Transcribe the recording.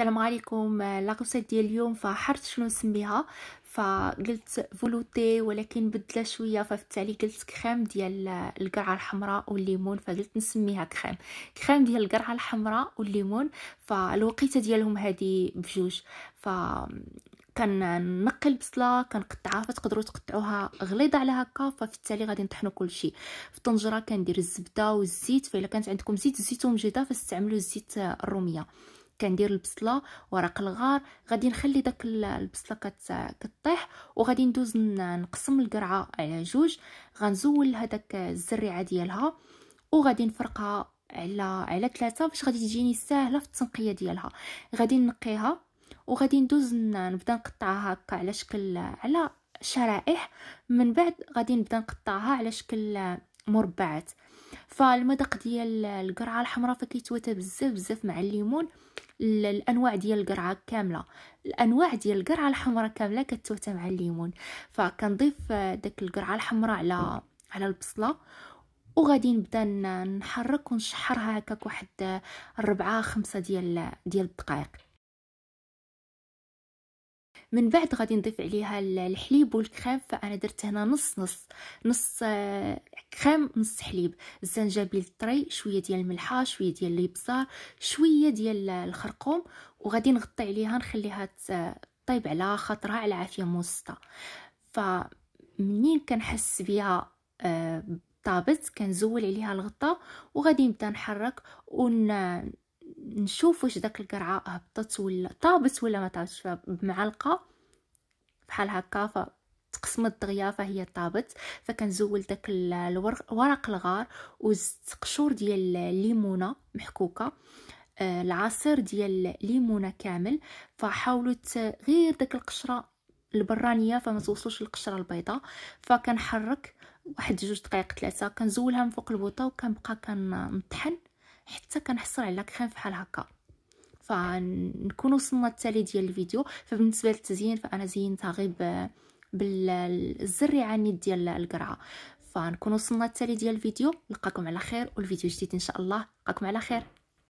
السلام عليكم لاغوسيت ديال اليوم فحرت شنو نسميها فقلت فولوتي ولكن بدله شويه فبالتالي قلت كريم ديال القرعه الحمراء والليمون فقلت نسميها كريم كريم ديال القرعه الحمراء والليمون فالوقيته ديالهم هذه بجوج ف نقل بصلة كنقطعها فتقدروا تقطعوها غليظه على هكا ففي التالي غادي نطحنوا كلشي في الطنجره كندير الزبده والزيت فإلا كانت عندكم زيت الزيتون جدا فاستعملوا الزيت الروميه كندير البصله ورق الغار غادي نخلي داك البصله كطيح وغادي ندوز نقسم القرعه على جوج غنزول هذاك الزريعه ديالها وغادي نفرقها على على ثلاثه باش غادي تجيني ساهله في التنقيه ديالها غادي نقيها وغادي ندوز نبدا نقطعها هكا على شكل على شرائح من بعد غادي نبدا نقطعها على شكل مربعات فالمذاق ديال القرعه الحمراء فكيتواتى بزاف بزاف مع الليمون الانواع ديال القرعه كامله الانواع ديال القرعه الحمراء كامله كتواتى مع الليمون فكنضيف داك القرعه الحمراء على على البصله وغادي نبدا نحرك ونشحرها هكاك واحد ربعه خمسة ديال ديال الدقائق من بعد غادي نضيف عليها الحليب والكريم فانا درت هنا نص نص نص آه، كريم نص حليب الزنجبيل الطري شويه ديال الملحه شويه ديال الابزار شويه ديال الخرقوم وغادي نغطي عليها نخليها طيب على خاطرها على عافيه موسطه فمنين كنحس بها آه، طابت كنزول عليها الغطاء وغادي نبدا نحرك ون نشوف واش داك القرعه هبطت ولا طابت ولا ما طابتش بمعلقه بحال هكا تقسمت الدغيا فهي طابت فكنزول داك الورق الغار وزدت قشور ديال الليمونه محكوكه آه، العصير ديال الليمونه كامل فحاولوا غير داك القشره البرانيه فما توصلوش القشره البيضاء فكنحرك واحد جوج دقائق ثلاثه كنزولها من فوق البوطه وكنبقى كنطحن حتى كنحصل على كريم بحال هكا فنكون وصلنا التالي ديال الفيديو فبالنسبه للتزيين فانا زينتها غير بالزر يعني ديال القرعه فنكون وصلنا التالي ديال الفيديو نلقاكم على خير والفيديو جديد ان شاء الله نلقاكم على خير